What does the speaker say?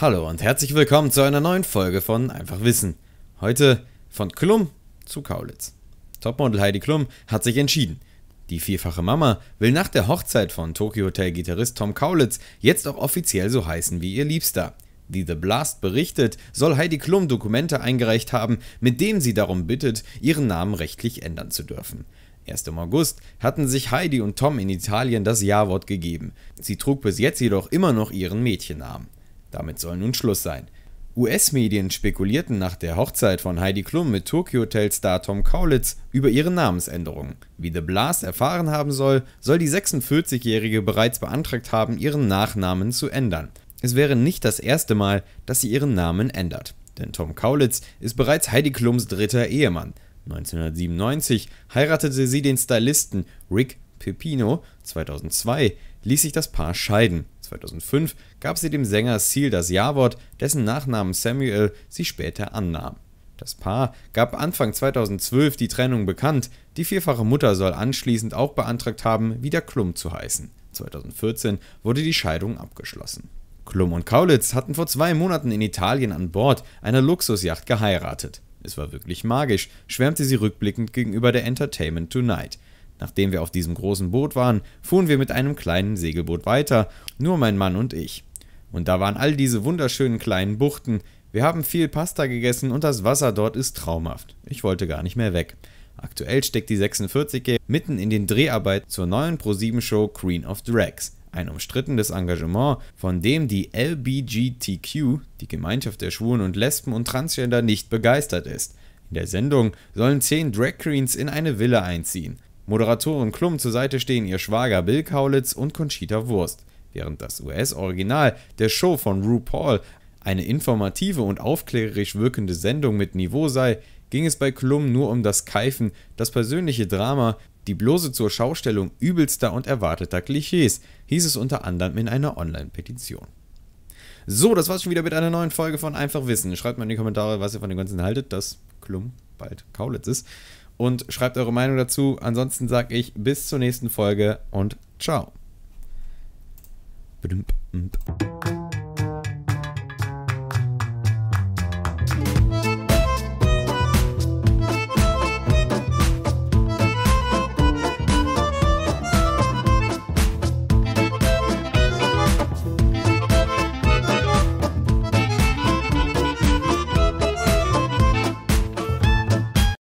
Hallo und herzlich willkommen zu einer neuen Folge von Einfach Wissen. Heute von Klum zu Kaulitz. Topmodel Heidi Klum hat sich entschieden. Die vierfache Mama will nach der Hochzeit von Tokyo Hotel Gitarrist Tom Kaulitz jetzt auch offiziell so heißen wie ihr Liebster. Die The Blast berichtet, soll Heidi Klum Dokumente eingereicht haben, mit denen sie darum bittet, ihren Namen rechtlich ändern zu dürfen. Erst im August hatten sich Heidi und Tom in Italien das Ja-Wort gegeben. Sie trug bis jetzt jedoch immer noch ihren Mädchennamen. Damit soll nun Schluss sein. US-Medien spekulierten nach der Hochzeit von Heidi Klum mit Tokyo Hotel Star Tom Kaulitz über ihre Namensänderung. Wie The Blast erfahren haben soll, soll die 46-Jährige bereits beantragt haben, ihren Nachnamen zu ändern. Es wäre nicht das erste Mal, dass sie ihren Namen ändert. Denn Tom Kaulitz ist bereits Heidi Klums dritter Ehemann. 1997 heiratete sie den Stylisten Rick Pepino, 2002 ließ sich das Paar scheiden. 2005 gab sie dem Sänger Seal das Jawort, dessen Nachnamen Samuel sie später annahm. Das Paar gab Anfang 2012 die Trennung bekannt, die vierfache Mutter soll anschließend auch beantragt haben, wieder Klum zu heißen. 2014 wurde die Scheidung abgeschlossen. Klum und Kaulitz hatten vor zwei Monaten in Italien an Bord einer Luxusjacht geheiratet. Es war wirklich magisch, schwärmte sie rückblickend gegenüber der Entertainment Tonight. Nachdem wir auf diesem großen Boot waren, fuhren wir mit einem kleinen Segelboot weiter, nur mein Mann und ich. Und da waren all diese wunderschönen kleinen Buchten, wir haben viel Pasta gegessen und das Wasser dort ist traumhaft. Ich wollte gar nicht mehr weg. Aktuell steckt die 46G mitten in den Dreharbeiten zur neuen ProSieben-Show Queen of Drags, ein umstrittenes Engagement, von dem die LBGTQ, die Gemeinschaft der Schwulen und Lesben und Transgender, nicht begeistert ist. In der Sendung sollen zehn Drag Queens in eine Villa einziehen. Moderatoren Klum zur Seite stehen ihr Schwager Bill Kaulitz und Conchita Wurst, während das US-Original der Show von RuPaul eine informative und aufklärerisch wirkende Sendung mit Niveau sei, ging es bei Klum nur um das Keifen, das persönliche Drama, die bloße zur Schaustellung übelster und erwarteter Klischees, hieß es unter anderem in einer Online-Petition. So, das war's schon wieder mit einer neuen Folge von Einfach Wissen. Schreibt mal in die Kommentare, was ihr von den Ganzen haltet, dass Klum bald Kaulitz ist und schreibt eure Meinung dazu. Ansonsten sage ich bis zur nächsten Folge und ciao. Badum, badum.